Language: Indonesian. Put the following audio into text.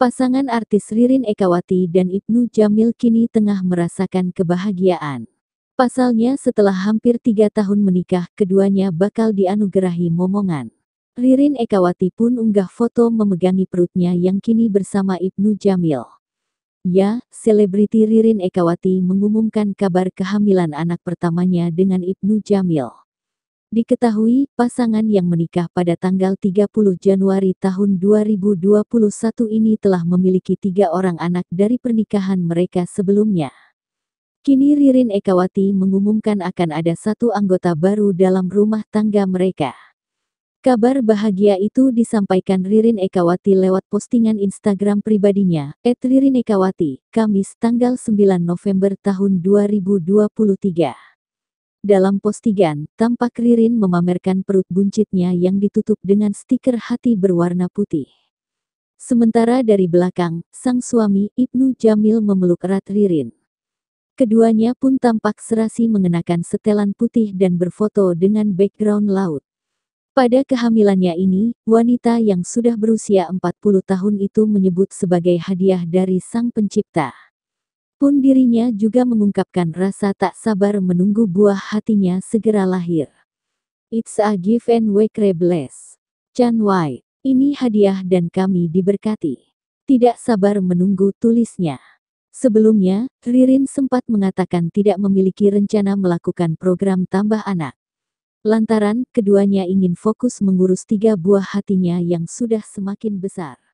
Pasangan artis Ririn Ekawati dan Ibnu Jamil kini tengah merasakan kebahagiaan. Pasalnya setelah hampir tiga tahun menikah, keduanya bakal dianugerahi momongan. Ririn Ekawati pun unggah foto memegangi perutnya yang kini bersama Ibnu Jamil. Ya, selebriti Ririn Ekawati mengumumkan kabar kehamilan anak pertamanya dengan Ibnu Jamil. Diketahui, pasangan yang menikah pada tanggal 30 Januari tahun 2021 ini telah memiliki tiga orang anak dari pernikahan mereka sebelumnya. Kini Ririn Ekawati mengumumkan akan ada satu anggota baru dalam rumah tangga mereka. Kabar bahagia itu disampaikan Ririn Ekawati lewat postingan Instagram pribadinya, @ririnekawati, Kamis tanggal 9 November tahun 2023. Dalam postingan, tampak Ririn memamerkan perut buncitnya yang ditutup dengan stiker hati berwarna putih. Sementara dari belakang, sang suami, Ibnu Jamil memeluk erat Ririn. Keduanya pun tampak serasi mengenakan setelan putih dan berfoto dengan background laut. Pada kehamilannya ini, wanita yang sudah berusia 40 tahun itu menyebut sebagai hadiah dari sang pencipta pun dirinya juga mengungkapkan rasa tak sabar menunggu buah hatinya segera lahir. It's a give and we bless. Chan Wai, ini hadiah dan kami diberkati. Tidak sabar menunggu tulisnya. Sebelumnya, Ririn sempat mengatakan tidak memiliki rencana melakukan program tambah anak. Lantaran, keduanya ingin fokus mengurus tiga buah hatinya yang sudah semakin besar.